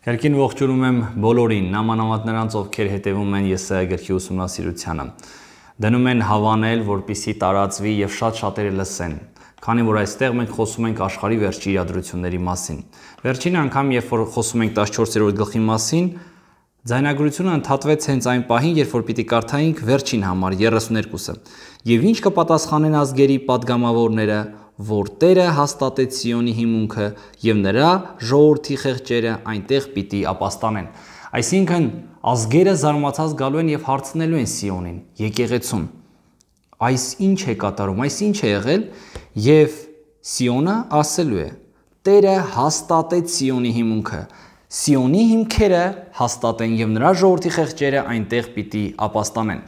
Կերքին ողջունում եմ բոլորին, նամանավատ նրանց, ովքեր հետևում են ԵՍԱ գրքի ուսումնասիրությանը։ Դնում են հավանել, որպիսի տարածվի եւ շատ շատերը լսեն։ Քանի որ այստեղ մենք խոսում ենք աշխարհի վերջի իրադրությունների մասին։ Վերջին անգամ, երբ որ խոսում ենք 14-րդ գլխի մասին, Ձայնագրությունը ընդհատվեց հենց այն պահին, երբ որ պիտի կարդայինք վերջին համար 32-ը։ Եվ ինչ կպատասխանեն ազգերի падգամավորները, որ Տերը հաստատեց Սիոնի հիմունքը եւ նրա ժողովրդի խեղճերը այնտեղ պիտի ապաստանեն։ Այսինքն ազգերը զարմացած գալու են եւ հարցնելու են Սիոնին, եկեղեցուն. այս ինչ է կատարում, այս ինչ է եղել եւ Սիոնը ասելու է. Տերը հաստատեց Սիոնի հիմունքը Սիոնի հիմքերը հաստատեն եւ նրա ժողովրդի խեղճերը այնտեղ պիտի ապաստանեն։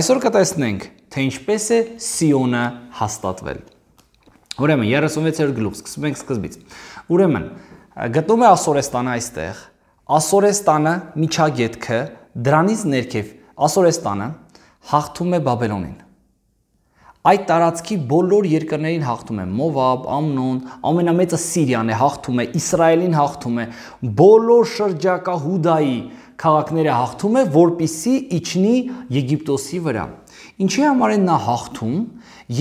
Այսօր կտեսնենք, թե ինչպես է Սիոնը հաստատվել։ Ուրեմն 36-րդ գլուխ սկսում ենք սկզբից։ Ուրեմն գտնում է Ասորեստանը այստեղ։ Ասորեստանը միջագետքը դրանից ներքև Ասորեստանը հաղթում է Բաբելոնին։ Այդ տարածքի բոլոր երկրներին հաղթում է Մովաբ, Ամնոն, ամենամեծը Սիրիան է հաղթում է, Իսրայելին հաղթում է, բոլոր շրջակա Հուդայի քաղաքները հաղթում է, որpիսի իջնի Եգիպտոսի վրա։ Ինչի համար են նա հաղթում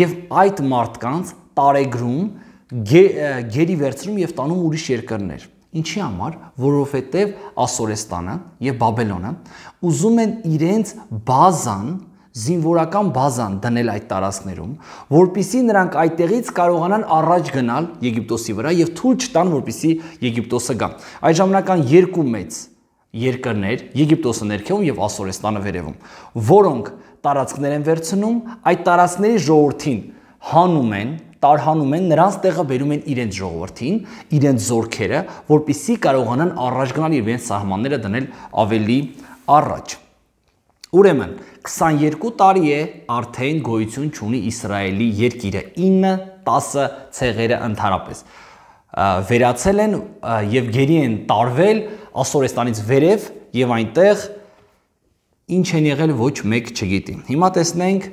եւ այդ մարդկանց տարեգրում, գերի վերցնում եւ տանում ուրիշ երկրներ։ Ինչի համար, որովհետև Ասորեստանը եւ Բաբելոնը ուզում են իրենց բազան, զինվորական բազան դնել այդ տարածքներում, որpիսի նրանք այդտեղից կարողանան առաջ գնալ Եգիպտոսի վրա եւ թույլ չտան, որpիսի Եգիպտոսը գա։ Այդ ժամանակ կան երկու մեծ երկրներ, Եգիպտոսը ներքևում եւ Ասորեստանը վերևում, որոնք տարածքներ են վերցնում, այդ տարածքների ժողովրդին հանում են, տարհանում են, նրանց տեղը բերում են իրենց ժողովրդին, իրենց զորքերը, որպիսի կարողանան առաջ գնալ եւ իրենց սահմանները դնել ավելի առաջ։ Ուրեմն 22 տարի է արդեն գոյություն ունի Իսրայելի երկիրը 9-10 ցեղերը ընդհանրապես վերացել են եւ գերի են տարվել Ասորեստանից վերև եւ այնտեղ ինչ են եղել ոչ մեկ չգիտի։ Հիմա տեսնենք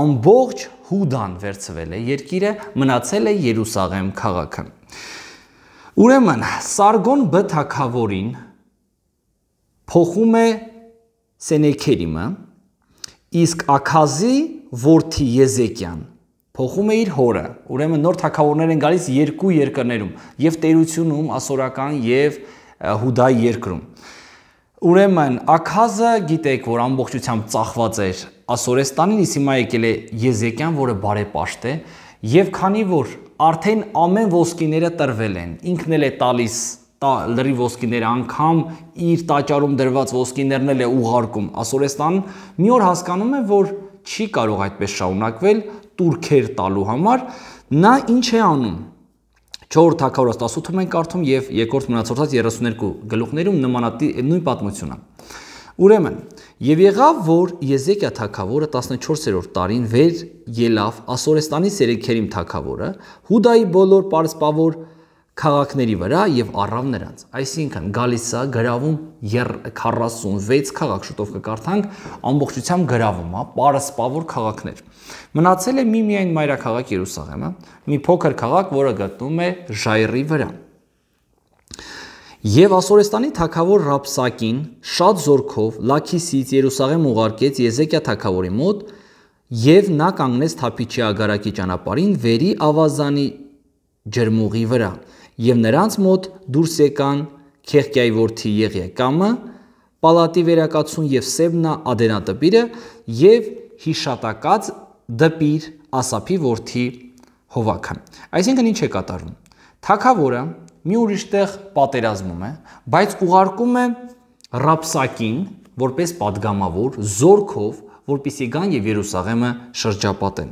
ամբողջ Հուդան վերցվել է երկիրը, մնացել է Երուսաղեմ քաղաքը։ Ուրեմն Սարգոն Բ թագավորին փոխում է Սենեքերիմը, իսկ Աքազի որդի Եզեկիան փոխում է իր հորը։ Ուրեմն նոր թակավորներ են գալիս երկու երկրներում, եւ տերությունում, ասորական եւ Հուդայի երկրում։ Ուրեմն Աքազը գիտեք, որ ամբողջությամբ ծախված էր Ասորեստանին, իսկ հիմա եկել է Եզեկյան, որը բարեպաշտ է, եւ քանի որ արդեն ամեն ոսկիները տրվել են, ինքն էլ է տալիս տա, լրի ոսկիները անգամ իր տաճարում դրված ոսկիներն էլ է ուղարկում Ասորեստան, մի օր հասկանում է, որ չի կարող այդպես շարունակվել, турքեր տալու համար, նա ինչ է անում 4 թակավորած 18-ում ենք կարդում եւ երկրորդ մնացորդած 32 գլուխներում նմանատիպ նույն պատմությունը։ Ուրեմն, եւ եղավ, որ Եզեկիա թակավորը 14-րդ տարին վեր ելավ Ասորեստանի Սերեքերիմ թակավորը Հուդայի բոլոր պարսպավոր քաղաքների վրա եւ առավ նրանց։ Այսինքն գալիսա գրավում 46 քաղաք շտով կկարդանք, ամբողջությամբ գրավում է պարսպավոր քաղաքներ։ Մնացել է մի միայն մայրաքաղաք Երուսաղեմը, մի փոքր քաղաք, որը գտնվում է Ժայռի վրա։ Եվ Ասորեստանի թակավոր Ռապսակին շատ զորքով Լաքիսից Երուսաղեմ ուղարկեց Եզեկիա թակավորի մոտ, եւ նա կանգնեց Թափիչի ագարակի ճանապարհին վերի ավազանի ջերմուղի վրա, եւ նրանց մոտ դուրս եկան Քեղկիայի որդի Եղիեկամը, Պալատի վերակացուն եւ Սեբնա Ադենատպիրը եւ հիշատակած դպիր Ասափի որդի Հովակը։ Այսինքն ինչ է կատարվում։ Թագավորը մի ուրիշ տեղ պատերազմում է, բայց ուղարկում է Ռապսակին որպես падգամավոր զորքով, որպիսի գան եւ Երուսաղեմը շրջապատեն։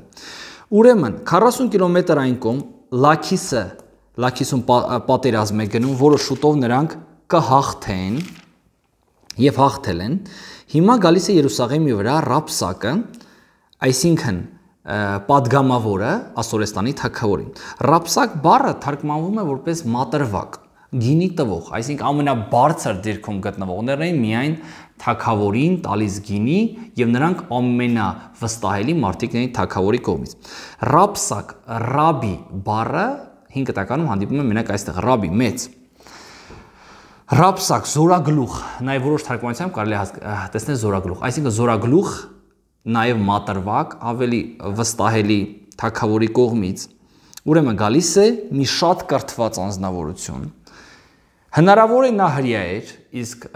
Ուրեմն 40 կիլոմետր այն կողմ Լաքիսը, Լաքիսում պատերազմ է գնում, որը շուտով նրանք կհաղթեն եւ հաղթել են։ Հիմա գալիս է Երուսաղեմի վրա Ռապսակը, այսինքն падգամավորը Ասորեստանի թագավորին։ Ռապսակ բառը թարգմանվում է որպես մատրվակ, գինի տվող, այսինքն ամենաբարձր դիրքում գտնվողներն էին միայն թակավորին տալիս գինի եւ նրանք ամենավստահելի մարտիկն էին թակավորի կողմից։ Ռապսակ, ռաբի բառը 5 տականում հանդիպում է մենակ այստեղ ռաբի մեծ Ռապսակ զորագլուխ, նաև որոշ թարգմանությամբ կարելի է տեսնել զորագլուխ, այսինքն զորագլուխ նաև մատրվակ, ավելի վստահելի թակավորի կողմից։ Ուրեմն գալիս է մի շատ կրթված անznավորություն։ Հնարավոր է նա հрья էր, իսկ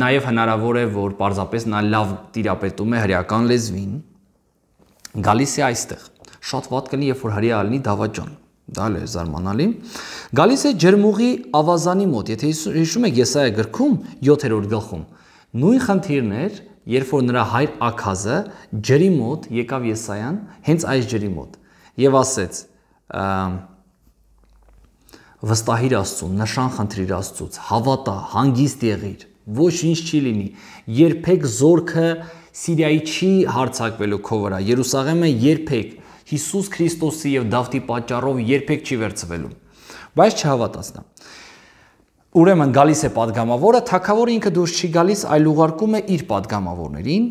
նաև հնարավոր է, որ պարզապես նա լավ տիրապետում է հрьяական լեզվին։ Գալիս է այստեղ։ Շատ ված կլինի, երբ որ հрья ալնի դավաճան դա էլ է զարմանալի։ Գալիս է ջերմուղի ավազանի մոտ, եթե հիշում եք Եսայա գրքում 7-րդ գլխում։ Նույն խնդիրն էր, երբ որ նրա հայր Աքազը ջրի մոտ եկավ Եսայան, հենց այս ջրի մոտ, եւ ասեց. վստահիր Աստծուն, նշան խնդրիր Աստծուց, հավատա, հանգիստ եղիր, ոչինչ չի լինի։ Երբեք զորքը Սիրիայի չի հարցակվելու քո վրա, Երուսաղեմը երբեք Հիսուս Քրիստոսի եւ Դավթի պատճառով երբեք չի վերցվելու։ Բայց չհավատացնա։ Ուրեմն գալիս է падգամավորը, թակավորը ինքը դուրս չի գալիս, այլ ուղարկում է իր падգամավորներին,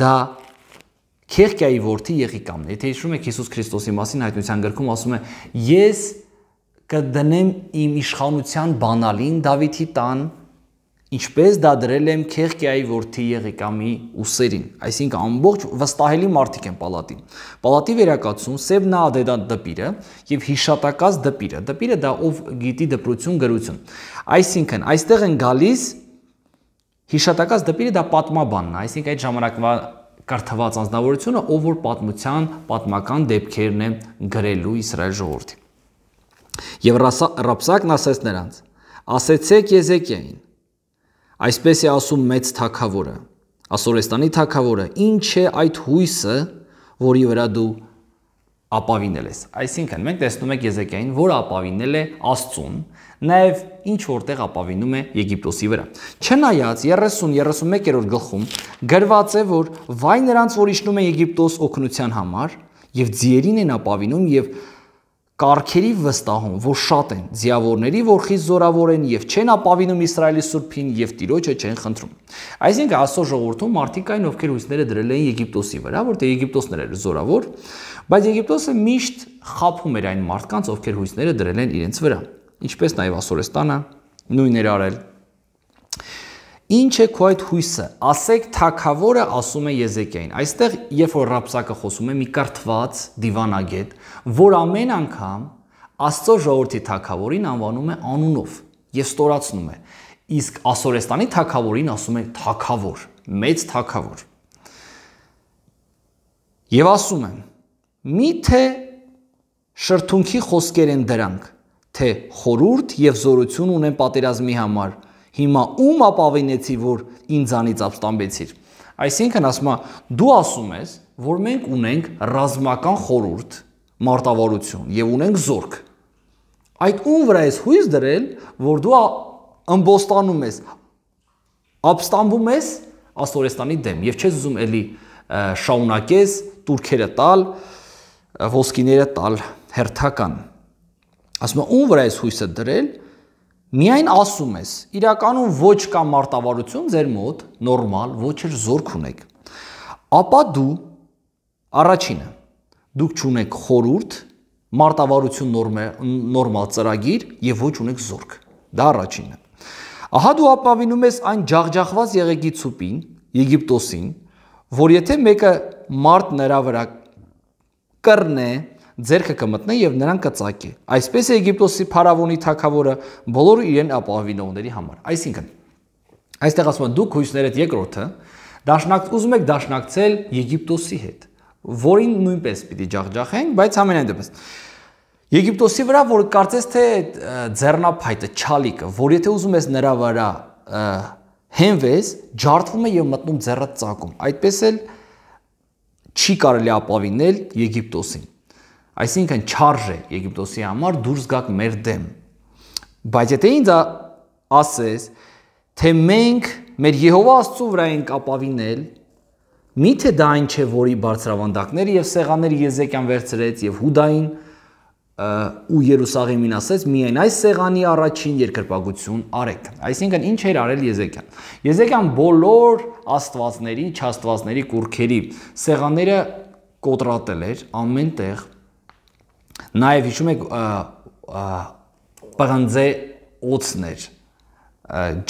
դա Քեղկիայի որդի Եղիկամն է։ Եթե հիշում եք Հիսուս Քրիստոսի մասին հայտնության գրքում ասում է. Ես կդնեմ իմ իշխանության բանալին Դավիթի տան, ինչպես դա դրել եմ Քեղկիայի որդի Եղեկամի ուսերին։ Այսինքն ամբողջ վստահելի մարտիկ են պալատին։ Պալատի վերակացում Սևնա Ադեդան դպիրը եւ հիշատակած դպիրը։ Դպիրը դա ով գիտի դպրություն գրություն։ Այսինքն այստեղ են գալիս հիշատակած դպիրը դա պատմաբանն է, այսինքն այդ ժամանակվա կարդաված անձնավորությունը, ով որ պատմության պատմական դեպքերն է գրելու Իսրայել ժողովրդին։ Եվ Ռապսակն ասեց նրանց. ասեցեք Եզեկիային Այսպես է ասում մեծ թակավորը, ասորեստանի թակավորը, ինչ է այդ հույսը, որի վրա դու ապավինել ես։ Այսինքն մենք տեսնում ենք Եզեկիային, որ ապավինել է Աստծուն, նաև ինչ որտեղ ապավինում է Եգիպտոսի վրա։ Չնայած 30-31-րդ գլխում գրված է, որ վայ նրանց, որ իջնում են Եգիպտոս օգնության համար, եւ ձիերին են ապավինում եւ Կարգերի վստահում, որ շատ են, ձիավորների, որ խիստ զորավոր են եւ չեն ապավինում Իսրայելի սուրբին եւ Տիրոջը չեն խնդրում։ Այսինքն Աստծո ժողովրդում մարդիկ այն, ովքեր հույսները դրել էին Եգիպտոսի վրա, որտեղ Եգիպտոսն էր զորավոր, բայց Եգիպտոսը միշտ խափում էր այն մարդկանց, ովքեր հույսները դրել են իրենց վրա։ Ինչպես նաեւ Ասորեստանը նույնն էր արել։ Ինչ է քո այդ հույսը։ Ասեք թակավորը ասում է Եզեկիային։ Այստեղ երբ որ ռապսակը խոսում է մի կարթված դիվանագետ, որ ամեն անգամ Աստծո ժողովրդի թակավորին անվանում է անունով եւ ստորացնում է։ Իսկ Ասորեստանի թակավորին ասում է թակավոր, մեծ թակավոր։ Եվ ասում են. Միթե շրթունքի խոսքեր են դրանք, թե խորուրդ եւ զորություն ունեն պատերազմի համար։ Հիմա ում ապավինեցի, որ ինձանից ապստամբեցիր։ Այսինքն ասում է, դու ասում ես, որ մենք ունենք ռազմական խորուրդ, մարտավարություն եւ ունենք զորք։ Այդ ում վրա ես հույս դրել, որ դու ըմբոստանում ես, ապստամբում ես Ասորեստանի դեմ եւ չես ուզում էլի շաունակես турքերը տալ, ոսկիները տալ հերթական։ Ասում եմ, ում վրա ես հույսը դրել, միայն ասում ես, իրականում ոչ կա մարտավարություն ձեր մոտ, նորմալ, ոչ էլ զորք ունեք։ Ապա դու առաջինը դուք ճունեք խորուրդ, մարտավարություն նորմա նորմալ ծրագիր եւ ոչ ունեք զորք։ Դա առաջինը։ Ահա դու ապավինում ես այն ջախջախված Եղեգիցուպին, Եգիպտոսին, որ եթե մեկը մարդ նրա վրա կռնե, ձերքը կմտնե եւ նրան կծակի։ Այսպես է Եգիպտոսի փարավոնի թակավորը բոլոր իրեն ապավինողների համար։ Այսինքն այստեղ ասում են դու քույսներդ երկրորդը դաշնակ ուզում եք դաշնակցել Եգիպտոսի հետ որին նույնպես պիտի ջախջախենք, բայց ամենայն դեպս Եգիպտոսի վրա, որ կարծես թե ձեռնափայտը, ճալիկը, որ եթե ուզում ես նրա վրա հենվես, ջարդվում է եւ մտնում ձեռը ծակում։ Այդպես էլ չի կարելի ապավինել Եգիպտոսին։ Այսինքն չարժ է Եգիպտոսի համար դուրս գաք մեր դեմ։ Բայց եթե ինձ ասես, թե մենք մեր Եհովա Աստծո վրա ենք ապավինել, Միթե դա այն չէ, որի բարձրավանդակները եւ սեղանները Եզեկիան վերցրեց եւ Հուդային ու Երուսաղեմին ասեց՝ միայն այս սեղանի առաջին երկրպագություն արեք։ Այսինքն ինչ էր արել Եզեկիան։ Եզեկիան բոլոր աստվածների, չաստվածների կուրքերի սեղանները կոտրատել էր ամենտեղ։ Նաև հիշում եք պղանձե օծներ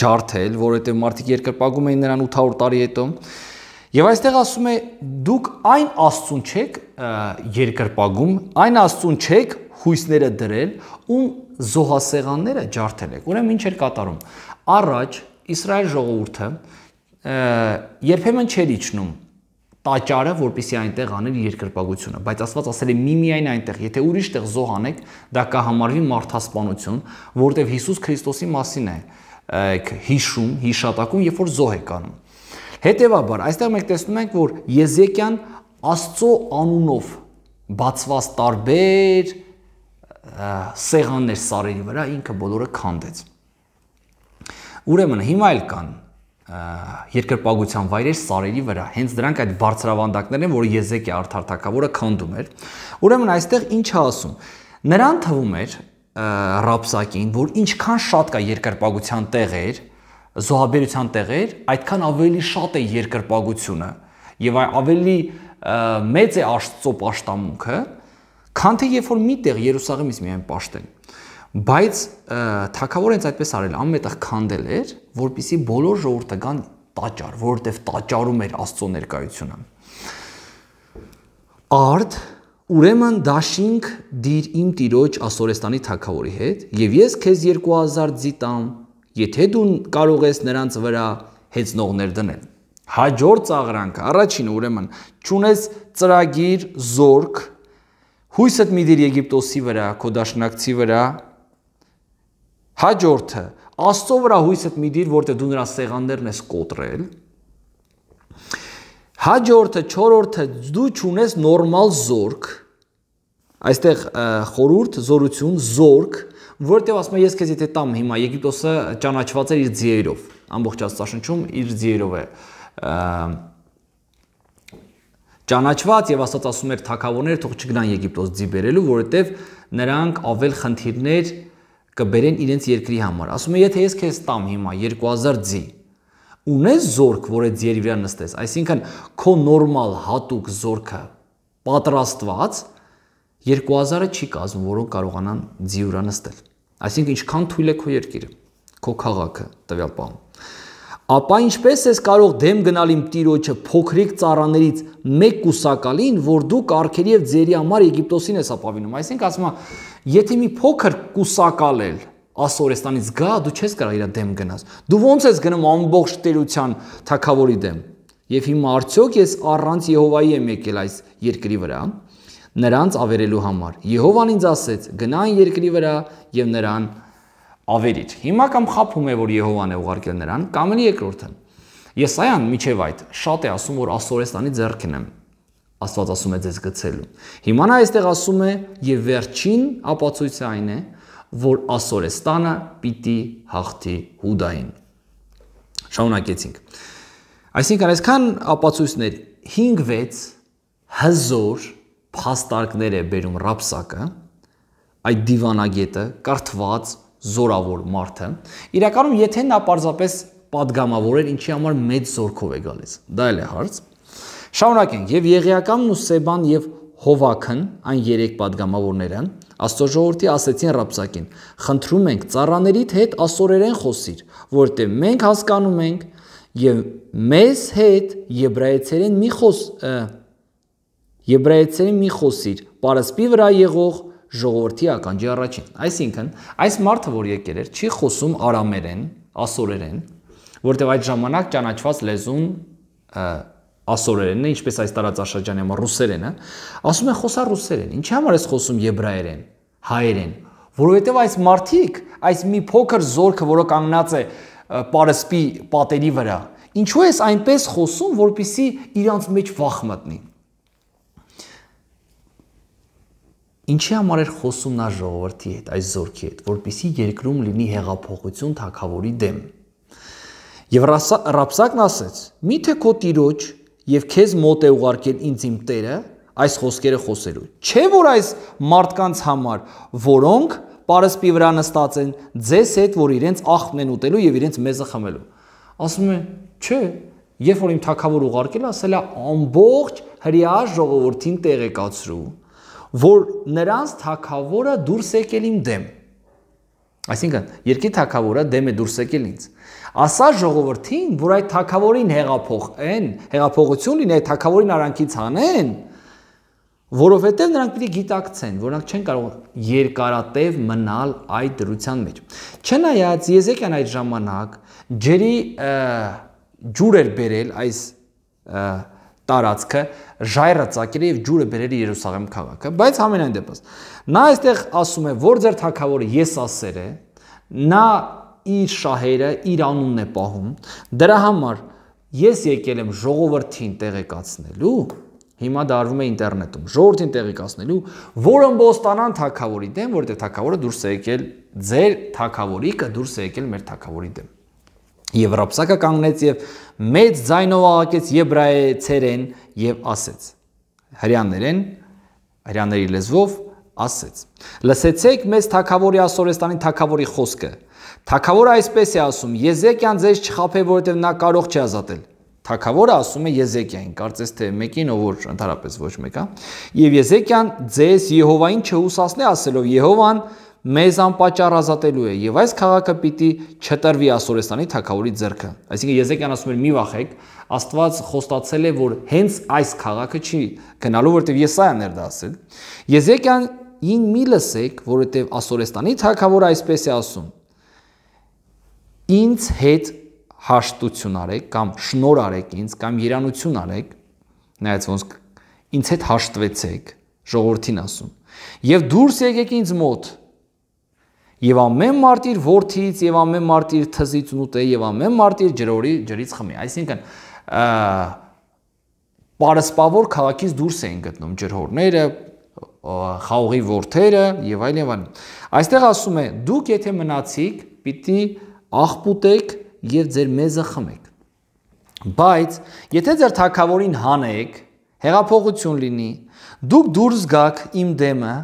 ջարդել, որովհետև մարդիկ երկրպագում էին նրան 800 տարի հետո։ Եվ այստեղ ասում է դուք այն աստծուն չեք երկրպագում, այն աստծուն չեք հույսները դրել, ում զոհասեղանները ջարդել եք։ Ուրեմն ինչ էր կատարում։ Առաջ Իսրայել ժողովուրդը երբեմն չէր իջնում տաճարը, որպիսի այնտեղ անել երկրպագությունը, բայց Աստված ասել է միմիայն այնտեղ, եթե ուրիշտեղ զոհանեք, դա կհամարվի մարդասպանություն, որտեղ Հիսուս Քրիստոսի մասին է հիշում, հիշատակում, երբ որ զոհ է կանում։ Հետևաբար, այստեղ մենք տեսնում ենք, որ Եզեկյան Աստծո անունով բացված տարբեր սեղաններ սարերի վրա ինքը բոլորը քանդեց։ Ուրեմն հիմա էլ կան երկրպագության վայրեր սարերի վրա։ Հենց դրանք այդ բարձրավանդակներն են, որ Եզեկիա արթարթակավորը քանդում էր։ Ուրեմն այստեղ ինչ է ասում։ Նրան թվում էր Ռապսակին, որ ինչքան շատ կա երկրպագության տեղեր, զոհաբերության տեղեր, այդքան ավելի շատ է երկրպագությունը եւ ավելի մեծ է Աստծո աշտամունքը, քան թե երբ որ միտեղ Երուսաղեմից միայն աշտեն։ Բայց թակավոր հենց այդպես արել, ամենտեղ քանդել էր, որpիսի բոլոր ժողովուրդը կան տաճար, որովհետև տաճարում էր Աստծո ներկայությունը։ Արդ Ուրեմն դաշինք դիր իմ տիրոջ ասորեստանի թակավորի հետ եւ ես քեզ 2000 զի տամ եթե դու կարող ես նրանց վրա հեծնողներ դնել։ Հաջորդ ծաղրանքը, առաջինը ուրեմն, ճունես ծրագիր, զորք, հույսդ մի դիր Եգիպտոսի վրա, քո դաշնակցի վրա։ Հաջորդը, Աստծո վրա հույսդ մի դիր, որտեղ դու նրա սեղաններն ես կոտրել։ Հաջորդը, 4-րդը, դու ճունես նորմալ զորք։ Այստեղ խորուրդ, զորություն, զորք, զորք որտեղ ասում է ես քեզ եթե տամ հիմա Եգիպտոսը ճանաչված էր իր ձիերով, ամբողջ Աստվածաշնչում իր ձիերով է ճանաչված եւ Աստված ասում էր թակավորները թող չգնան Եգիպտոս ձի բերելու, որովհետեւ նրանք ավել խնդիրներ կբերեն իրենց երկրի համար։ Ասում է եթե ես քեզ տամ հիմա 2000 ձի, ունես զորք, որ այդ ձիերի վրա նստես, այսինքն քո նորմալ հատուկ զորքը պատրաստված 2000-ը չի կազմում, որոնք կարողանան ձի վրա նստել։ Այսինքն ինչքան թույլ է քո երկիրը, քո քաղաքը տվյալ պահում։ Ապա ինչպես ես կարող դեմ գնալ իմ Տիրոջը փոքրիկ ծառաներից մեկ կուսակալին, որ դու կարքերի եւ ձերի համար Եգիպտոսին ես ապավինում։ Այսինքն ասում է, եթե մի փոքր կուսակալ էլ ասորեստանից գա, դու չես կարող իրա դեմ գնաս։ Դու ո՞նց ես գնում ամբողջ տերության թակավորի դեմ։ Եվ հիմա արդյոք ես առանց Եհովայի եմ եկել այս երկրի վրա։ Ա? նրանց ավերելու համար։ Եհովան ինձ ասեց. գնա այն երկրի վրա եւ նրան ավերիչ։ Հիմա կամ խափում է, որ Եհովան է ուղարկել նրան, կամ էլ երկրորդը։ Եսայան միջև այդ շատ է ասում, որ Ասորեստանի ձեռքն եմ։ Աստված ասում է ձեզ գցելու։ Հիմա նա այստեղ ասում է եւ վերջին ապացույցը այն է, որ Ասորեստանը պիտի հաղթի Հուդային։ Շառունակեցինք։ Այսինքն այսքան ապացույցներ 5-6 հզոր փաստարկներ է բերում ռապսակը, այդ դիվանագետը, կարթված, զորավոր մարդը, իրականում եթե նա պարզապես падգամավորեր ինչի համար մեծ զորքով է գալիս։ Դա էլ է հարց։ Շարունակենք, եւ Եղիականն ու Սեբան եւ Հովաքն, այն երեք падգամավորները, Աստծո ժողովրդի ասեցին Ռապսակին. «Խնդրում ենք ծառաներիդ հետ ասորերեն խոսիր, որտեղ մենք հասկանում ենք եւ մեզ հետ եբրայեցերեն մի խոս և, Եբրայեցերեն մի խոսիր, Պարսպի վրա եղող ժողովրդի ականջի առաջին։ Այսինքն, այս մարդը, որ եկել էր, չի խոսում արամերեն, ասորերեն, որտեղ այդ ժամանակ ճանաչված լեզուն ասորերենն է, ինչպես այս տարածաշրջանում ռուսերենը, ասում են խոսա ռուսերեն։ Ինչի համար էս խոսում եբրայերեն, հայերեն, որովհետև այս մարդիկ, այս մի փոքր զորքը, որը կանգնած է Պարսպի պատերի վրա, ինչու էս այնպես խոսում, որpիսի իրանց մեջ վախ մտնի։ Ինչի համար էր խոսում նա ժողովրդի հետ, այս զորքի հետ, որpիսի երկրում լինի հեղափոխություն թակավորի դեմ։ Եվ Ռապսակն ասեց. «Միթե քո տիրոջ եւ քեզ մոտ է ուղարկել ինձ իմ տերը այս խոսքերը խոսելու։ Չէ՞ որ այս մարդկանց համար, որոնք Պարսպի վրա նստած են ձեզ հետ, որ իրենց աղբն են ուտելու եւ իրենց մեզը խմելու։ Ասում է, չէ, երբ որ իմ թակավոր ուղարկել, ասել է ամբողջ հрья ժողովրդին տեղեկացրու որ նրանց թակավորը դուրս եկել իմ դեմ։ Այսինքն, երկի թակավորը դեմ է դուրս եկել ինձ։ Ասա ժողովրդին, որ այդ թակավորին հեղափոխեն, հեղափոխություն լինի այդ թակավորին արանքից հանեն, որովհետև նրանք պիտի գիտակցեն, որ նրանք չեն կարող երկարատև մնալ այդ դրության մեջ։ Չնայած Եզեկիան այդ ժամանակ ջերի ջուր էր բերել այս և, տարածքը ժայռը ծակել է եւ ջուրը բերել է Երուսաղեմ քաղաքը, բայց համենայն դեպս նա այստեղ ասում է, որ ձեր թակավորը ես ասեր է, նա իր շահերը իր անունն է պահում։ Դրա համար ես եկել եմ ժողովրդին տեղեկացնելու հիմա դարվում է ինտերնետում ժողովրդին տեղեկացնելու որ ըմբոստանան թակավորի դեմ որտեղ թակավորը դուրս է եկել ձեր թակավորիկը դուրս է եկել մեր թակավորի դեմ Եվ ռապսակը կանգնեց եւ մեծ ձայնով աղակեց եբրայեցերեն եւ ասեց. Հрьяաներեն, հрьяաների լեզվով ասեց. Լսեցեք մեզ թակավորի ասորեստանի թակավորի խոսքը։ Թակավորը այսպես է ասում. Եզեկյան ձեզ չխափե, որովհետև նա կարող չի ազատել։ Թակավորը ասում է Եզեկիային, կարծես թե մեկին, ով որ ընդհանրապես ոչ մեկա։ հա, Եվ Եզեկիան ձեզ Եհովային չհուսացնե ասելով. Եհովան մեզ անպատճառ ազատելու է եւ այս քաղաքը պիտի չտրվի ասորեստանի թակավորի ձեռքը։ Այսինքն Եզեկիան ասում է՝ մի վախեք, Աստված խոստացել է, որ հենց այս քաղաքը չի գնալու, որտեղ Եսայան էր դա ասել։ Եզեկիան ին մի լսեք, որովհետեւ ասորեստանի թակավորը այսպես է ասում. Ինձ հետ հաշտություն արեք կամ շնոր արեք ինձ կամ երանություն արեք, նայած ոնց ինձ հետ հաշտվեցեք, ժողովրդին ասում։ Եվ դուրս եկեք ինձ մոտ եւ ամեն մարտիր worth-ից եւ ամեն մարտիր թզից նուտե եւ ամեն մարտիր ջրորի ջրից խմի։ Այսինքն պարսպավոր քաղաքից դուրս էին գտնում ջրհորները, խաղողի worth-երը եւ այլն եւ այլն։ Այստեղ ասում է՝ դուք եթե մնացիք, պիտի աղբուտեք եւ ձեր մեզը խմեք։ Բայց եթե ձեր թակավորին հանեք, հեղափոխություն լինի, դուք դուրս գաք իմ դեմը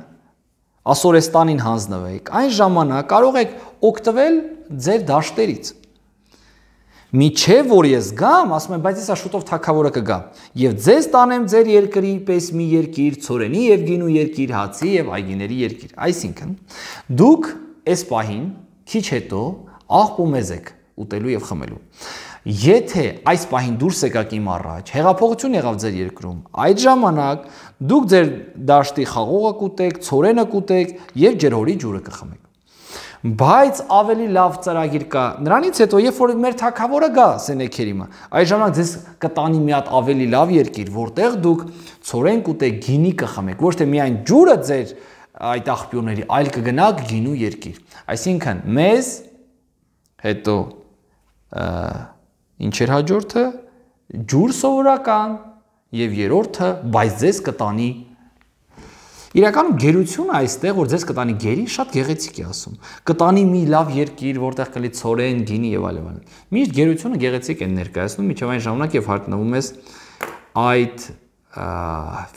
Ասորեստանին հանձնվեք, այն ժամանակ կարող եք օգտվել ձեր դաշտերից։ Միչև որ ես գամ, ասում եմ, բայց եսա շուտով թակավորը կգա։ Եվ ձեզ տանեմ ձեր երկրի պես մի երկիր, ծորենի եւ գինու երկիր, հացի եւ այգիների երկիր։ Այսինքն, դուք այս պահին քիչ հետո աղբ ու մեզ եք ուտելու եւ խմելու։ Եթե այս պահին դուրս եկաք իմ առաջ, հեղափոխություն եղավ ձեր երկրում, այդ ժամանակ դուք ձեր դաշտի խաղողը կուտեք, ծորենը կուտեք եւ ջերհորի ջուրը կխմեք։ Բայց ավելի լավ ծրագիր կա։ Նրանից հետո, երբ որ մեր թակավորը գա Սենեքերիմը, այդ ժամանակ ձեզ կտանի մի հատ ավելի լավ երկիր, որտեղ դուք ծորեն կուտեք, գինի կխմեք, ոչ թե միայն ջուրը ձեր այդ աղբյուրների, այլ կգնաք գինու երկիր։ Այսինքն, մեզ հետո Ինչ էր հաջորդը ջուր սովորական եւ երրորդը բայց ձեզ կտանի Իրականում գերությունը այստեղ որ ձեզ կտանի գերի շատ գեղեցիկ է ասում։ Կտանի մի լավ երկիր, որտեղ կլի ծորեն, գինի եւ այլն։ Միշտ գերությունը գեղեցիկ են ներկայացնում միջև այն ժամանակ, երբ հարտնվում ես այդ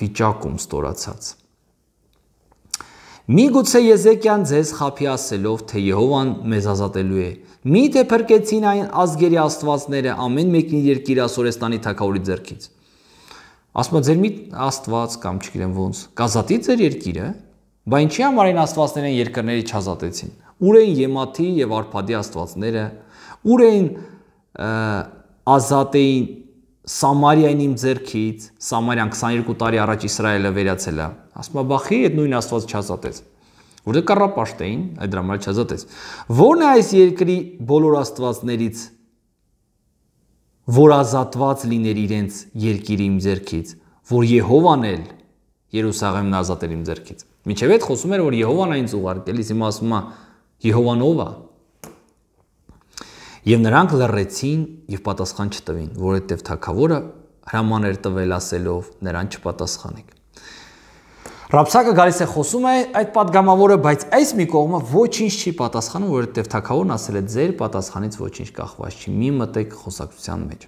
վիճակում ստորացած։ Միգուցե Եզեկիան ձեզ խափի ասելով, թե Եհովան մեզ ազատելու է։ Միթե փրկեցին այն ազգերի աստվածները ամեն մեկին երկիր ասորեստանի թակավորի ձեռքից։ Ասում է ձեր մի աստված կամ չգիտեմ ոնց, կազատի ձեր երկիրը, բայց ինչի համար այն աստվածներն երկրների չազատեցին։ Ուր էին Եմաթի եւ Արփադի աստվածները, ուր էին ազատեին Սամարիան իմ ձերքից, Սամարիան 22 տարի առաջ Իսրայելը վերացել է։ Ասում է, բախի այդ նույն Աստված չազատեց։ Որտե կառապաշտ էին, այդ դրա համար չազատեց։ Որն է այս երկրի բոլոր աստվածներից որ ազատված լիներ իրենց երկիրի իմ ձերքից, որ Եհովան էլ Երուսաղեմն ազատել իմ ձերքից։ Միջև այդ խոսում էր, որ Եհովան այնց ուղարկել, իսկ հիմա ասում է Եհովան ով է։ Եվ նրանք լռեցին եւ պատասխան չտվին, որովհետեւ թակավորը հրաման էր տվել ասելով նրան չպատասխանեք։ Ռապսակը գալիս է խոսում է այդ падգամավորը, բայց այս մի կողմը ոչինչ չի պատասխանում, որովհետև թակավորն ասել է ձեր պատասխանից ոչինչ կախված չի։ Մի մտեք խոսակցության մեջ։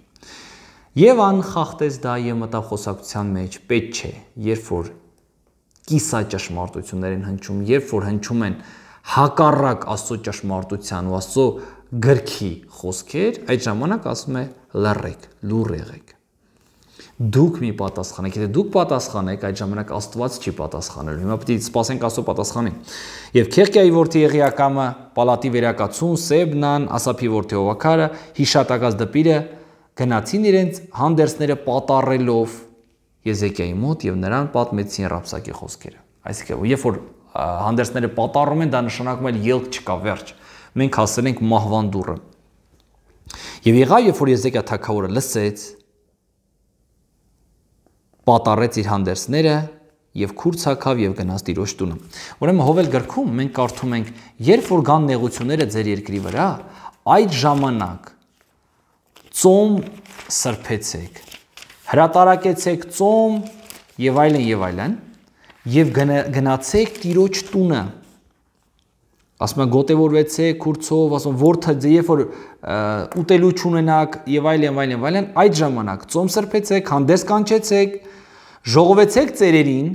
Եվան խախտեց դա եւ մտավ խոսակցության մեջ, պետք չէ, երբ որ կիսա ճշմարտություններ են հնչում, երբ որ հնչում են հակառակ աստծո ճշմարտության ու աստծո գրքի խոսքեր, այդ ժամանակ ասում է լռեք, լուր եղեք։ Դուք մի պատասխանեք, եթե դուք պատասխանեք, այդ ժամանակ Աստված չի պատասխանելու։ Հիմա պետք է սպասենք Աստծո պատասխանին։ Եվ Քերկիայի որդի Եղիակամը, Պալատի վերակացուն, Սեբնան, Ասափի որդի Օվակարը, հիշատակած դպիրը գնացին իրենց հանդերձները պատարելով Եզեկիայի մոտ եւ նրան պատմեցին Ռապսակի խոսքերը։ Այսինքն, երբ որ հանդերձները պատարում են, դա նշանակում է ելք չկա, վերջ մենք հասել ենք մահվան դուռը։ Եվ եղավ, երբ որ Եզեկիա թագավորը լսեց, պատարեց իր հանդերձները եւ քուրց հակավ եւ գնաց տիրոջ տունը։ Ուրեմն հովել գրքում մենք կարդում ենք, երբ որ կան նեղությունները ձեր երկրի վրա, այդ ժամանակ ծոմ սրբեցեք, հրատարակեցեք ծոմ եւ այլն եւ այլն, եւ գնացեք տիրոջ տունը, ասում են գոտեվորվեցեք քուրցով, ասում որթը երբ որ ուտելու չունենաք եւ այլն, այլն, այլն, այդ ժամանակ ծոմ սրբեցեք, հանդես կանչեցեք, ժողովեցեք ծերերին,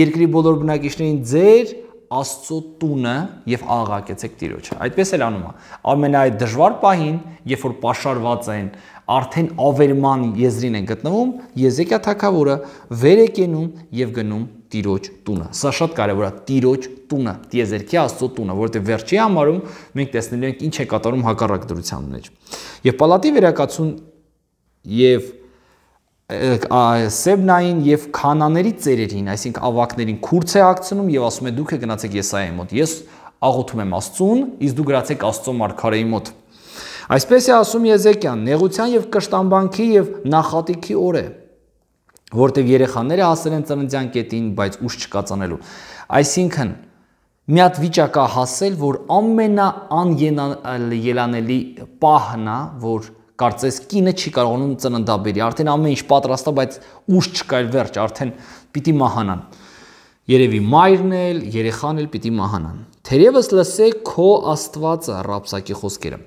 երկրի բոլոր բնակիչներին ձեր Աստծո տունը եւ աղաղակեցեք Տիրոջը։ Այդպես էլ անում է։ Ամենաայդ դժվար պահին, երբ որ պաշարված են, արդեն ավերման եզրին են գտնվում, Եզեկիա թագավորը վեր է կենում եւ գնում տիրոջ տունը։ Սա շատ կարևոր է, տիրոջ տունը, տիեզերքի Աստծո տունը, որովհետև վերջի համարում մենք տեսնելու ենք ինչ է կատարում հակառակ դրության մեջ։ Եվ պալատի վերակացուն եւ Սեբնային եւ Կանաների ծերերին, այսինքն ավակներին քուրց է ակցնում եւ ասում է դուք է գնացեք Եսայի մոտ։ Ես աղոթում եմ Աստծուն, իսկ դու գրացեք Աստծո մարգարեի մոտ։ Այսպես է ասում Եզեկիան՝ նեղության եւ կշտամբանքի եւ նախատիքի օր է որտեվ երեխաները հասել են ծննդյան կետին, բայց ուշ չկածանելու։ Այսինքն մի հատ վիճակա հասել, որ ամենաանելանելի պահն է, որ կարծես կինը չի կարողանում ծննդաբերի, արդեն ամեն ինչ պատրաստ է, բայց ուշ չկա այլ վերջ, արդեն պիտի մահանան։ Երևի մայրն էլ, երեխան էլ պիտի մահանան։ Թերևս լսե քո Աստվածը, Ռապսակի խոսքերը։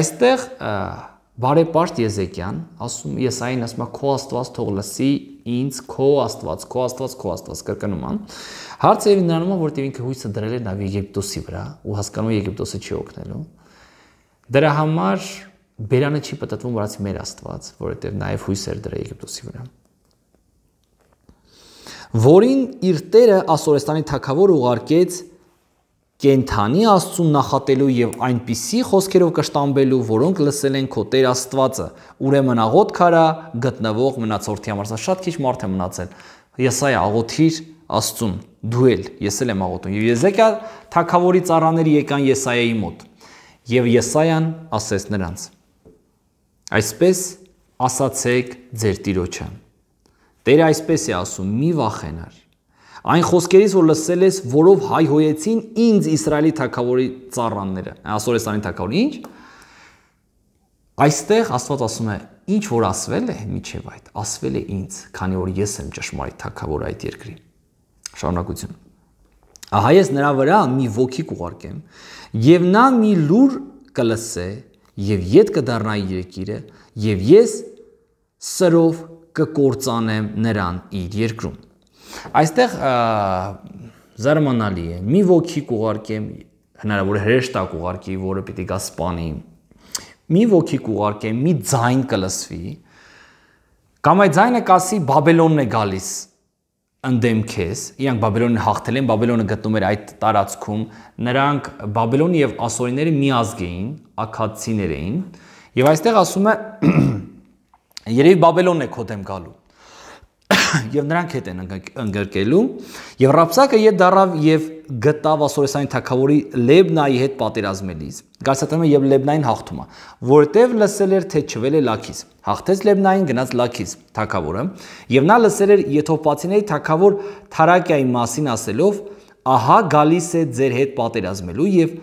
Այստեղ և, Բարեպաշտ Եզեկյան, ասում ես այն ասում քո Աստված թող լսի ինձ քո Աստված, քո Աստված, քո Աստված կրկնում ան։ Հարցը իր նրանում որտեղ ինքը հույսը դրել է նավ Եգիպտոսի վրա ու հասկանում է Եգիպտոսը չի օգնելու։ Դրա համար բերանը չի պատտվում վրաց մեր Աստված, որովհետև նաև հույս էր դրել Եգիպտոսի վրա։ Որին իր Տերը Ասորեստանի թակավոր ուղարկեց կենթանի Աստծուն նախատելու եւ այնպիսի խոսքերով կշտամբելու, որոնք լսել են քո Տեր Աստվածը։ Ուրեմն աղոտ քարա գտնվող մնացորդի համար, սա շատ քիչ մարդ է մնացել։ Եսայա աղոթիր Աստծուն, դու ել, ես էլ եմ աղոթում։ Եվ Եզեկիա թագավորի цаրաները եկան Եսայայի մոտ։ Եվ Եսայան ասեց նրանց. Այսպես ասացեք ձեր Տիրոջը։ Տերը այսպես է ասում՝ մի վախենար Այն խոսքերից, որ լսել ես, որով հայհոյեցին ինձ Իսրայելի թագավորի ծառանները, Ասորեսանի թագավորը, ինչ։ Այստեղ Աստված ասում է, ինչ որ ասվել է միջև այդ, ասվել է ինձ, քանի որ ես եմ ճշմարիտ թագավորը այդ երկրի։ Շարունակություն։ Ահա ես նրա վրա մի ոգի կուղարկեմ, եւ նա մի լուր կլսե, եւ ետ կդառնա երկիրը, եւ ես սրով կկործանեմ նրան իր երկրում։ Այստեղ զարմանալի է։ Մի ոգի կուղարկեմ, հնարավոր է հրեշտակ ուղարկեի, որը պիտի գա սպանի։ Մի ոգի կուղարկեմ, մի ձայն կլսվի։ Կամ այդ ձայնը կասի Բաբելոնն է գալիս ընդեմ քեզ։ Իրանք Բաբելոնը հաղթել են, Բաբելոնը գտնում էր այդ տարածքում։ Նրանք Բաբելոնը եւ ասորիները մի ազգ էին, աքացիներ էին։ Եվ այստեղ ասում է երևի Բաբելոնն է քո դեմ գալու եւ նրանք հետ են ընկերկելու եւ Ռապսակը ետ դարավ եւ գտավ ասորեսային թակավորի Լեբնայի հետ պատերազմելիս։ Գարսատանը եւ Լեբնային հաղթումը, որտեւ լսել էր թե չվել է Լաքիս։ Հաղթեց Լեբնային գնաց Լաքիս թակավորը եւ նա լսել էր Եթովպացիների թակավոր Թարակիայի մասին ասելով. «Ահա գալիս է ձեր հետ պատերազմելու եւ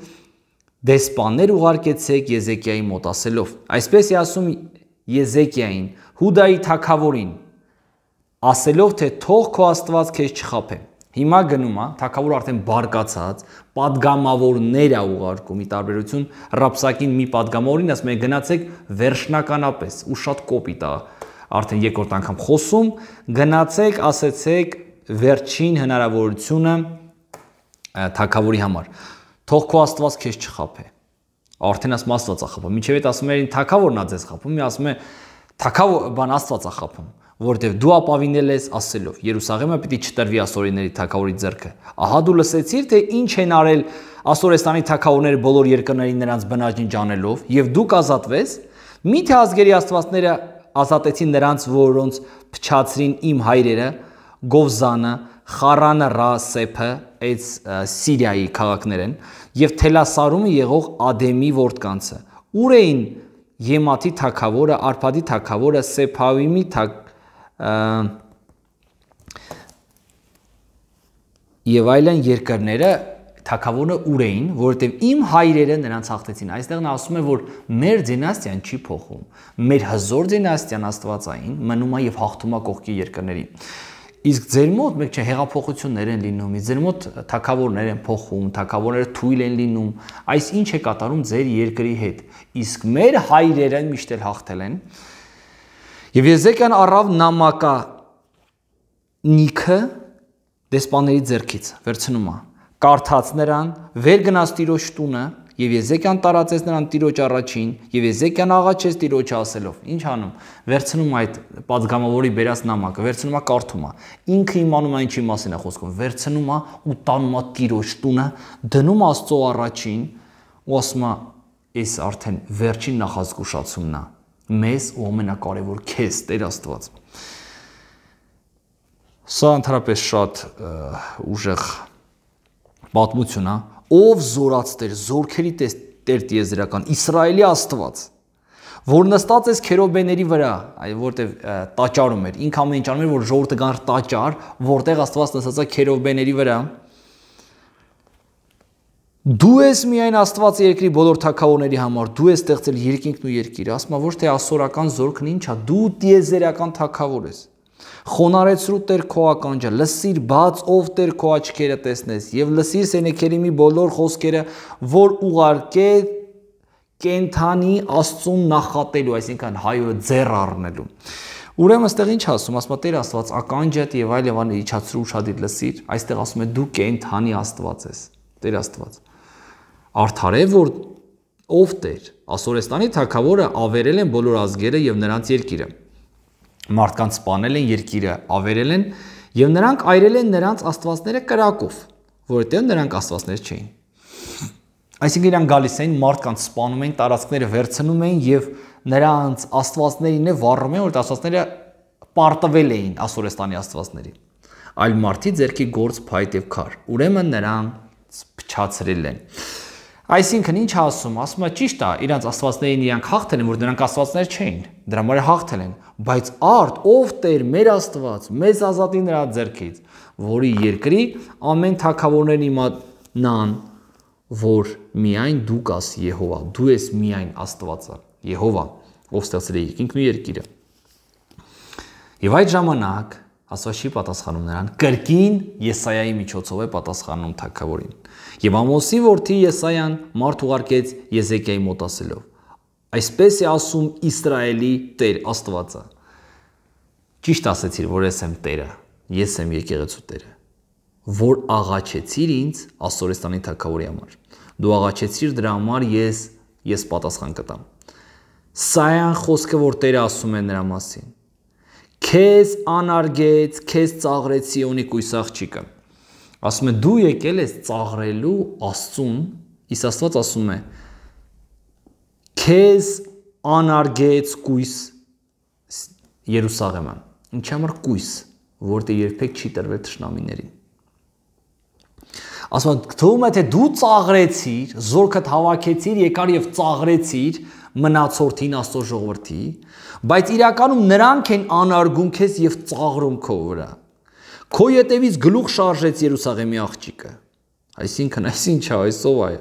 դեսպաններ ուղարկեցեք Եզեկիայի մոտ ասելով։ Այսպես է ասում Եզեկիային՝ Հուդայի թակավորին, ասելով թե թող քո Աստված քեզ չխաբե։ Հիմա գնում է, թակավոր արդեն բարկացած, падգամավորներ է ուղարկում՝ ի տարբերություն ռապսակին մի падգամավորին ասում է գնացեք վերջնականապես ու շատ կոպիտ է արդեն երկրորդ անգամ խոսում, գնացեք, ասեցեք վերջին հնարավորությունը թակավորի համար։ Թող քո Աստված քեզ չխաբե։ Արդեն ասում Աստված է խփում։ Միջև այդ ասում է, «Թակավորն է ձեզ խփում»։ Մի ասում է, «Թակավոր բան Աստված է խփում» որտեվ դու ապավինել ես ասելով Երուսաղեմը պիտի չտրվի ասորիների թակավորի ձեռքը։ Ահա դու լսեցիր թե ինչ են արել ասորեստանի թակավորները բոլոր երկրներին նրանց բնաջին ջանելով եւ դուք ազատվես։ Միթե ազգերի աստվածները ազատեցին նրանց, որոնց փչացրին իմ հայրերը Գովզանը, Խարանը, Ռասեփը, այս Սիրիայի քաղաքներ են եւ Թելասարումը եղող Ադեմի որդկանցը։ Ուր էին Եմաթի թակավորը, Արփադի թակավորը, Սեփավիմի թակ եւ այլն երկրները թակավորը ուր էին, որովհետև իմ հայրերը նրանց հաղթեցին։ Այստեղ նա ասում է, որ մեր դինաստիան չի փոխում։ Մեր հզոր դինաստիան Աստվածային մնում է եւ հաղթում է կողքի երկրներին։ Իսկ ձեր մոտ մեկ չէ հեղափոխություններ են լինում, ձեր մոտ թակավորներ են փոխում, թակավորները թույլ են լինում, այս ինչ է կատարում ձեր երկրի հետ։ Իսկ մեր հայրերը միշտ էլ հաղթել են, հաղթել են Եվ Եզեկիան առավ նամակա նիքը դեսպաների ձեռքից, վերցնում է։ Կարդաց նրան, վեր գնաց Տիրոջ տունը, եւ Եզեկիան տարածեց նրան Տիրոջ առաջին, եւ Եզեկիան աղաչեց Տիրոջը ասելով. Ինչ անում։ Վերցնում այդ падգամավորի բերած նամակը, վերցնում է կարդում է։ Ինքը իմանում է ինչի մասին է խոսքում, վերցնում է ու տանում է Տիրոջ տունը, դնում Աստծո առաջին ու ասում է, «Էս արդեն վերջին նախազգուշացումն է»։ նա մեզ ու ամենակարևոր քեզ Տեր Աստված։ Սա ընդհանրապես շատ ուժեղ պատմություն է, ով զորած Տեր, զորքերի Տեր Տիեզերական Իսրայելի Աստված որ նստած էս քերոբեների վրա, այ որտեվ տաճարում էր, ինքն ամեն ինչ անում էր, որ ժողովուրդը գար տաճար, որտեղ Աստված նստած է քերոբեների վրա, Դու ես միայն Աստված երկրի բոլոր թակավորների համար, դու ես ստեղծել երկինքն ու երկիրը, ասում ոչ թե ասորական զորքն ինչա, դու դիեզերական թակավոր ես։ Խոնարեցրու Տեր քո ականջը, լսիր բաց ով Տեր քո աչքերը տեսնես եւ լսիր Սենեքերի մի բոլոր խոսքերը, որ ուղարկե կենթանի Աստծուն նախատելու, այսինքն հայրը ձեռ առնելու։ Ուրեմն այստեղ ինչ ասում, ասում է Տեր Աստված ականջդ եւ այլ եւ այլն իջացրու ուշադիր լսիր, այստեղ ասում է դու կենթանի Աստված ես, Տեր Աստված։ Արդարե որ ով Տեր, Ասորեստանի թակավորը ավերել են բոլոր ազգերը եւ նրանց երկիրը։ Մարդկանց սպանել են երկիրը, ավերել են եւ նրանք այրել են նրանց աստվածները կրակով, որովհետեւ նրանք աստվածներ չէին։ Այսինքն իրան գալիս էին մարդկանց սպանում էին, տարածքները վերցնում էին եւ նրանց աստվածներինը վառում էին, որ աստվածները պարտվել էին Ասորեստանի աստվածների։ Այլ մարդի ձերքի գործ փայտ եւ քար։ Ուրեմն նրանց փչացրել են։ Ա, Այսինքն ինչ ասում, ասում է ճիշտ է, իրանց աստվածներին իրանք հաղթել են, որ նրանք աստվածներ չէին, դրա համար հաղթել են, բայց արդ ով Տեր մեր Աստված, մեզ ազատի նրա ձեռքից, որի երկրի ամեն թակավորներն իմանան, որ միայն դու կաս Եհովա, դու ես միայն Աստվածը, Եհովա, ով ստեղծել է երկինքն ու երկիրը։ Եվ այդ ժամանակ Աստված չի պատասխանում նրան։ Կրկին Եսայայի միջոցով է պատասխանում Թագավորին։ Եվ Ամոսի որդի Եսայան մարդ ուղարկեց Եզեկիայի մոտ ասելով. Այսպես է ասում Իսրայելի Տեր Աստվածը։ Ճիշտ ասացիր, որ ես եմ Տերը, ես եմ եկեղեցու Տերը, որ աղաչեցիր ինձ Ասորեստանի Թագավորի համար։ Դու աղաչեցիր դրա համար ես ես պատասխան կտամ։ Սա է խոսքը, որ Տերը ասում է նրա մասին Քեզ անարգեց, քեզ ծաղրեց Սիոնի կույս աղջիկը։ Ասում է դու եկել ես ծաղրելու Աստծուն, իսկ Աստված ասում է. Քեզ անարգեց կույս Երուսաղեմը։ Ինչի համար կույս, որտեղ երբեք չի տրվել ճշնամիներին։ Ասում է թվում է թե դու ծաղրեցիր, զորքդ հավաքեցիր, եկար եւ ծաղրեցիր մնացորդին Աստծո ժողովրդի, ժողովրդի բայց իրականում նրանք են անարգում քեզ եւ ծաղրում քո վրա։ Քո յետևից գլուխ շարժեց Երուսաղեմի աղջիկը։ Այսինքն, այսինչ է, այսով է։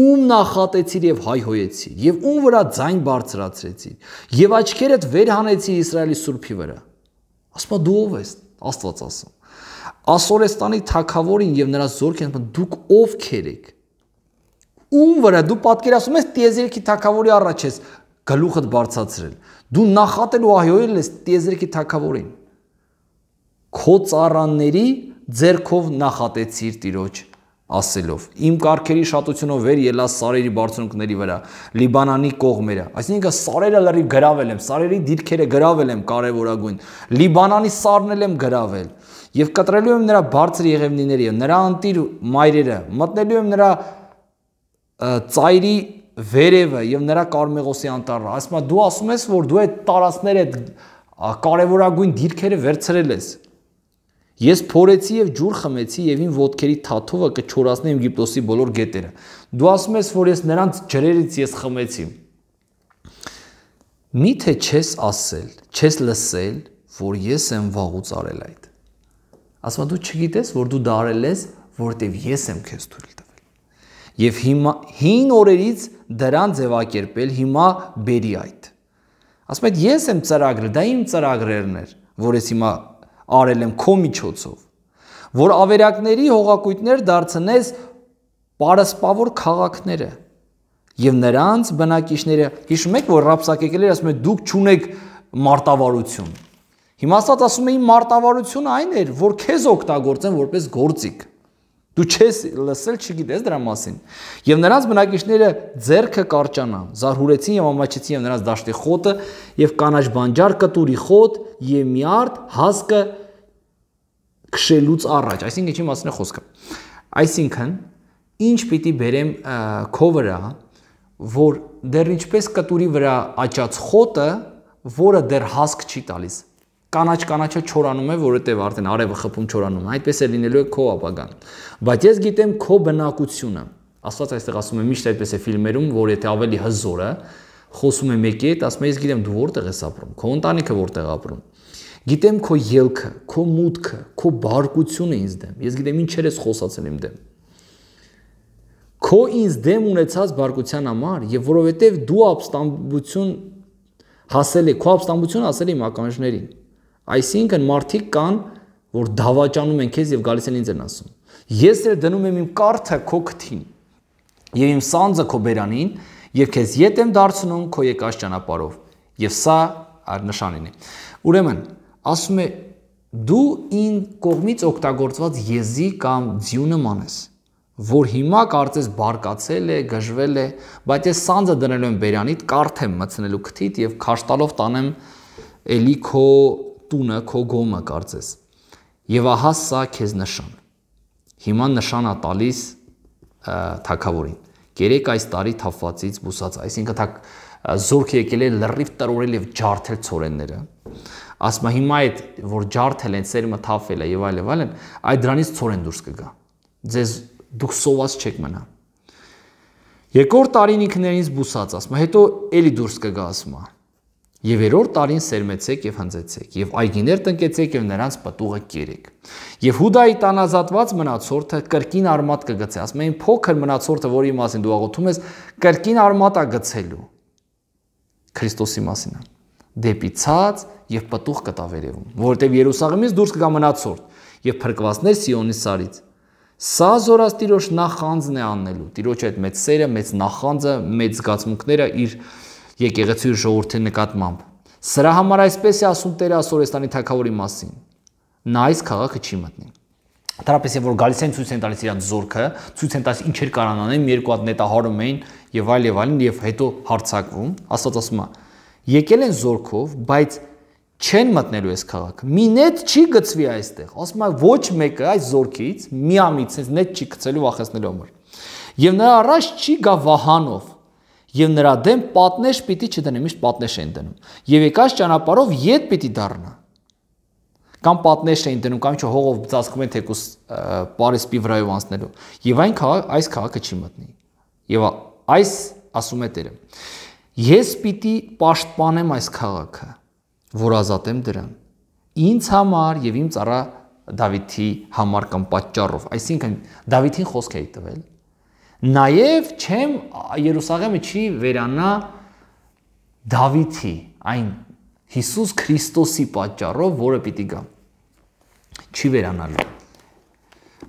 Ում նախատեցիր եւ հայհոյեցիր, եւ ում վրա ձայն բարձրացրեցիր, եւ աչքերդ վեր հանեցիր Իսրայելի սուրբի վրա։ Ասում է դու ով ես, Աստված ասում։ Ասորեստանի թակավորին եւ նրա զորքին դուք ովքեր եք։ Ում վրա դու պատկերացում ես Տիեզերքի թակավորի առաջ ես, գլուխդ բարձացրել։ Դու նախատել ու ահյոյել ես տիեզերքի թակավորին։ Քո ծառանների ձերքով նախատեցիր Տիրոջ ասելով իմ կարքերի շատությունով վեր ելա սարերի բարձունքների վրա լիբանանի կողմերը այսինքն սարերը լրիվ գravel եմ սարերի դիրքերը գravel եմ կարևորագույն լիբանանի սարնել եմ գravel եւ կտրելու եմ նրա բարձր եղևնիները նրա անտիր մայրերը մտնելու եմ նրա ծայրի վերևը եւ նրա Կարմեղոսի անտառը։ Այսինքն դու ասում ես, որ դու այդ տարածքները, այդ կարևորագույն դիրքերը վերցրել ես։ Ես փորեցի եւ ջուր խմեցի եւ իմ ոտքերի թաթովը կչորացնեմ Եգիպտոսի բոլոր գետերը։ Դու ասում ես, որ ես նրանց ջրերից ես խմեցի։ Միթե չես ասել, չես լսել, որ ես եմ վաղուց արել այդ։ Ասում եմ դու չգիտես, որ դու դա արել ես, որտեվ ես եմ քեզ թույլ տվել։ Եվ հիմա 5 օրերից դրան ձևակերպել հիմա բերի այդ։ Ասում եմ ես եմ ծրագրը, դա իմ ծրագրերն էր, որ ես հիմա արել եմ քո միջոցով, որ ավերակների հողակույտներ դարձնես պարսպավոր քաղաքները եւ նրանց բնակիչները։ Հիշում եք, որ ռապսակեկելերը ասում են դուք ճունեք մարտավարություն։ Հիմա ասած ասում էին մարտավարությունը այն էր, որ քեզ օգտագործեն որպես գործիք։ Դու չես լսել, չգիտես դրա մասին։ Եվ նրանց բնակիչները зерքը կարճանան, զարհուրեցին եւ ամաչեցին եւ նրանց դաշտի խոտը եւ կանաչ բանջար կտուրի խոտ եւ միարդ հասկը քշելուց առաջ, այսինքն ինչի մասին է խոսքը։ Այսինքն, ինչ պիտի բերեմ քո վրա, որ դեռ ինչպես կտուրի վրա աճած խոտը, որը դեռ հասկ չի տալիս կանաչ-կանաչը չորանում է, որովհետև արդեն արևը խփում չորանում։ Այդպես է լինելու է քո ապագան։ Բայց ես գիտեմ քո բնակությունը։ Աստված այստեղ ասում է միշտ այդպես է ֆիլմերում, որ եթե ավելի հզորը խոսում է մեկի հետ, ասում է ես գիտեմ դու որտեղ ես ապրում, քո ընտանիքը որտեղ ապրում։ Գիտեմ քո ելքը, քո մուտքը, քո բարկությունը ինձ դեմ։ Ես գիտեմ ինչեր ես խոսացել իմ դեմ։ Քո ինձ դեմ ունեցած բարկության համար եւ որովհետեւ դու ապստամբություն հասել է, քո ապստամբությունը հասել է իմ ականջներին Այսինքն մարդիկ կան, որ դավաճանում են քեզ եւ գալիս են ինձ են ասում։ Ես էլ դնում եմ իմ կարթը քո քթին եւ իմ սանձը քո բերանին եւ քեզ ետ եմ դարձնում քո եկած ճանապարով։ Եվ սա նշանին է։ Ուրեմն, ասում է դու ին կողմից օգտագործված եզի կամ ձյունը մանես որ հիմա կարծես բարկացել է, գժվել է, բայց ես սանձը դնելու եմ բերանիդ, կարթ եմ մցնելու քթիդ եւ քաշտալով տանեմ էլի քո տունը, քո գոմը կարծես։ Եվ ահա սա քեզ նշան։ Հիմա նշանա տալիս թակավորին։ Գերեք այս տարի թափվածից բուսած, այսինքն թակ զորք եկել է լրիվ տրորել եւ ջարդել ծորենները։ Ասում է հիմա այդ որ ջարդել են, ծերմը թափել է եւ այլ եւ այլն, այդ դրանից ծորեն դուրս կգա։ Ձեզ դուք սոված չեք մնա։ Երկրորդ տարին ինքներինից բուսած ասում է, հետո էլի դուրս կգա ասում է Եվ երրորդ տարին սերմեցեք եւ հնձեցեք եւ այգիներ տնկեցեք եւ նրանց պտուղը կերեք։ Եվ Հուդայի տան ազատված մնացորդը կրկին արմատ կգցի։ Ասում էին փոքր մնացորդը, որի մասին դու աղոթում ես, կրկին արմատա գցելու։ Քրիստոսի մասին է։ Դեպի ցած եւ պտուղ կտա վերևում, որտեղ Երուսաղեմից դուրս կգա մնացորդ եւ փրկվածներ Սիոնի սարից։ Սա զորած Տիրոջ նախանձն է աննելու։ Տիրոջ այդ մեծ սերը, մեծ նախանձը, մեծ զգացմունքները իր եկեղեցու ժողովրդի նկատմամբ։ Սրա համար այսպես է ասում Տերը Ասորեստանի թակավորի մասին։ Նա այս քաղաքը չի մտնի։ Դարապես է որ գալիս են ցույց են տալիս իրաց զորքը, ցույց են տալիս ինչեր կարան անեն, երկու հատ նետահարում էին եւ այլ եւ այլն եւ հետո հարցակվում։ Աստված ասում է. եկել են զորքով, բայց չեն մտնելու այս քաղաք։ Մի net չի գծվի այստեղ։ Ասում եմ ոչ մեկը այս զորքից միամից sense net չի գծելու վախեցնելու համար։ Եվ նրա առաջ չի գա վահանով եւ նրա դեմ պատնեշ պիտի չդնի, միշտ պատնեշ են դնում։ Եվ եկած ճանապարով յետ պիտի դառնա։ Կամ պատնեշ են դնում, կամ ինչ հողով ծածկում են թեկուս Փարիսի վրայով անցնելու։ Եվ այն քաղաք, այս քաղաքը չի մտնի։ Եվ այս ասում է Տերը. Ես պիտի պաշտպանեմ այս քաղաքը, որ ազատեմ դրան։ Ինձ համար եւ իմ ծառա Դավիթի համար կամ պատճառով։ Այսինքն Դավիթին խոսք էի տվել, Նաև չեմ Երուսաղեմը չի վերանա Դավիթի, այն Հիսուս Քրիստոսի պատճառով, որը պիտի գա։ Չի վերանալու։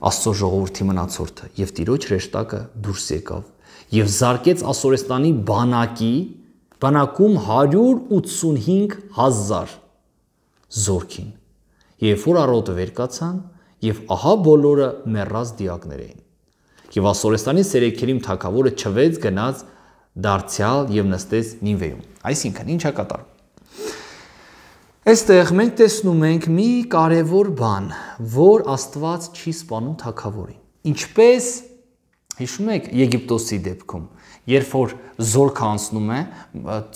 Աստծո ժողովրդի մնացորդը եւ Տիրոջ հեշտակը դուրս եկավ եւ զարկեց Ասորեստանի բանակի բանակում 185000 զորքին։ Երբ որ առոտը վեր կացան եւ ահա բոլորը մեռած դիակներ էին։ Եվ Ասորեստանի Սերեքերիմ թակավորը չվեց գնաց դարձյալ եւ նստեց Նինվեում։ Այսինքն ինչա կատարում։ Այստեղ մենք տեսնում ենք մի կարևոր բան, որ Աստված չի սպանում թակավորին։ Ինչպես հիշում եք Եգիպտոսի դեպքում, երբ որ զորքը անցնում է,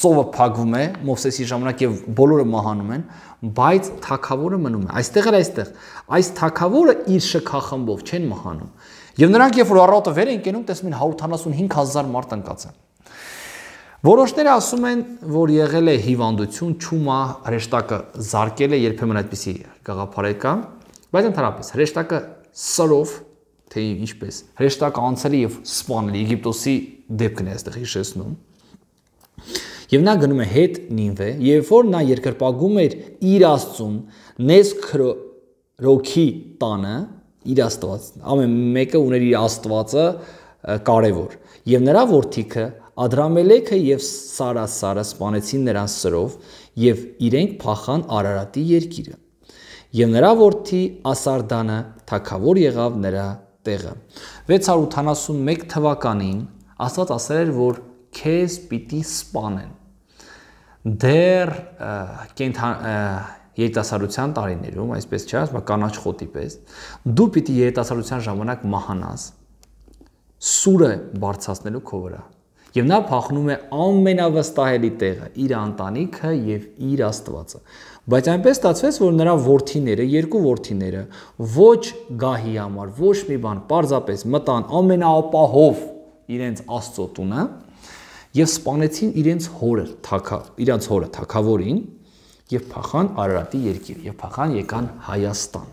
ծովը փակվում է Մովսեսի ժամանակ եւ բոլորը մահանում են, բայց թակավորը մնում է։ Այստեղ էլ այստեղ, այս թակավորը իր շքախմբով չեն մահանում։ Եվ նրանք երբ որ առավոտը վեր են կենում, տեսնում են 175000 մարդ ընկած է։ Որոշները ասում են, որ եղել է հիվանդություն, ճումա, հրեշտակը զարկել է, երբեմն այդպիսի գաղափարեր կա, բայց ընդհանրապես հրեշտակը սրով թե ինչպես հրեշտակը անցել է եւ սպանել Եգիպտոսի դեպքն է այստեղ հիշեցնում։ Եվ նա գնում է հետ Նինվե, երբ որ նա երկրպագում էր իր Աստծուն, Նեսքրոքի տանը, իր աստված։ Ամեն մեկը ուներ իր աստվածը կարևոր։ Եվ նրա որդիքը Ադրամելեքը եւ Սարասարը սپانեցին նրան սրով եւ իրենք փախան Արարատի երկիրը։ Եվ նրա որդի Ասարդանը թակավոր եղավ նրա տեղը։ 681 թվականին Աստված ասել էր, որ քեզ պիտի սپانեն։ Դեռ կենթան երիտասարդության տարիներում, այսպես չէ, ասում կանաչ խոտի պես, դու պիտի երիտասարդության ժամանակ մահանաս սուրը բարձրացնելու քո վրա։ Եվ նա փախնում է ամենավստահելի տեղը՝ իր ընտանիքը եւ իր Աստվածը։ Բայց այնպես ստացվեց, որ նրա worth-իները, երկու worth-իները ոչ գահի համար, ոչ մի բան, պարզապես մտան ամենաապահով իրենց Աստծո տունը եւ սպանեցին իրենց հորը, թակա, իրաց հորը, թակավորին, թակա եւ փախան Արարատի երկիր եւ փախան եկան Հայաստան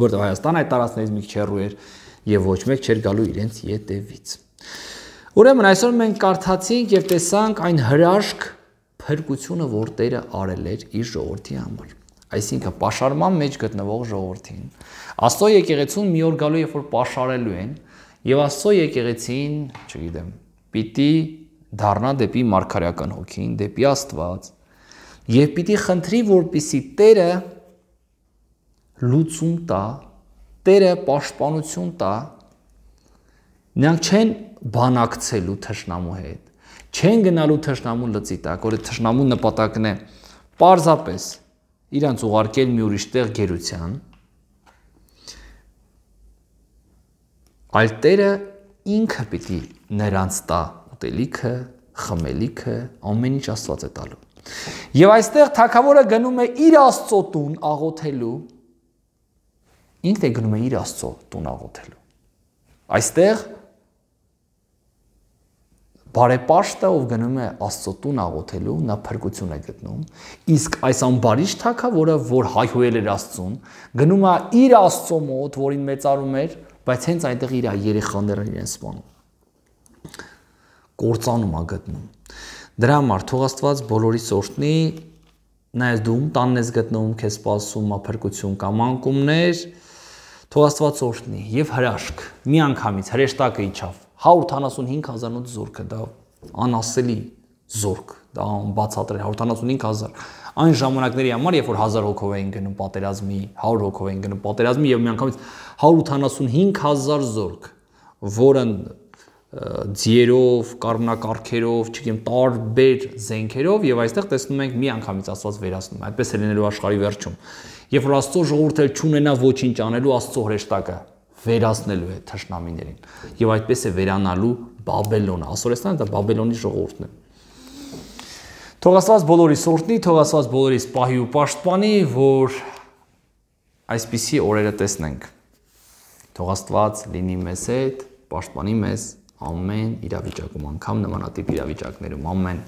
որտեղ Հայաստան այդ տարածներից մի քիչ հեռու էր եւ ոչ մեկ չէր գալու իրենց յետևից ուրեմն այսօր մենք կարդացինք եւ տեսանք այն հրաշք փրկությունը որ Տերը արել էր իր ժողովրդի համար այսինքն pašարման մեջ գտնվող ժողովրդին աստծո եկեղեցուն մի օր գալու երբ որ pašարելու են եւ աստծո եկեղեցին չգիտեմ պիտի դառնա դեպի մարգարեական հոգին, դեպի Աստված, Եվ պիտի խնդրի, որպիսի Տերը լուծում տա, Տերը պաշտպանություն տա։ Նրանք չեն բանակցելու թշնամու հետ, չեն գնալու թշնամու լծի տակ, որը թշնամու նպատակն է պարզապես իրանց ուղարկել մի ուրիշ տեղ գերության, այլ Տերը ինքը պիտի նրանց տա ուտելիքը, խմելիքը, ամեն ինչ Աստված է տալու։ Եվ այստեղ թակավորը գնում է իր աստծո տուն աղոթելու։ Ինքն է գնում է իր աստծո տուն աղոթելու։ Այստեղ բարեպաշտը, ով գնում է աստծո տուն աղոթելու, նա փրկություն է գտնում, իսկ այս ամբարիշ թակավորը, որ հայհոյել էր աստծուն, գնում է իր աստծո մոտ, որին մեծարում էր, բայց հենց այնտեղ իր երեխաները իրեն սպանում։ Կործանում է գտնում Դրա համար թող Աստված բոլորիս օրհնի, նայես դու ում տանն ես գտնվում, քեզ սպասում ափրկություն կամ անկումներ, թող Աստված օրհնի եւ հրաշք։ Մի անգամից հրեշտակը իջավ 175000 զորքը, դա անասելի զորք, դա անբացատրելի 175000 այն ժամանակների համար, երբ որ 1000 հոգով էին գնում պատերազմի, 100 հոգով էին գնում պատերազմի եւ միանգամից 185000 զորք, որն ձիերով, կառմնակարքերով, չգիտեմ, տարբեր զենքերով եւ այստեղ տեսնում ենք մի անգամից աստված վերացնում է։ Այդպես է լինելու աշխարհի վերջում։ Երբ որ աստծո ժողովուրդը չունենա ոչինչ անելու աստծո հրեշտակը, վերացնելու է թշնամիներին։ Եվ այդպես է վերանալու Բաբելոնը։ Ասորեստանը դա Բաբելոնի ժողովուրդն է։ Թող աստված բոլորի սորտնի, թող աստված բոլորիս պահի ու պաշտպանի, որ այսպիսի օրերը տեսնենք։ Թող աստված լինի մեզ հետ, պաշտպանի մեզ ամեն իրավիճակում, անգամ նմանատիպ իրավիճակներում, ամեն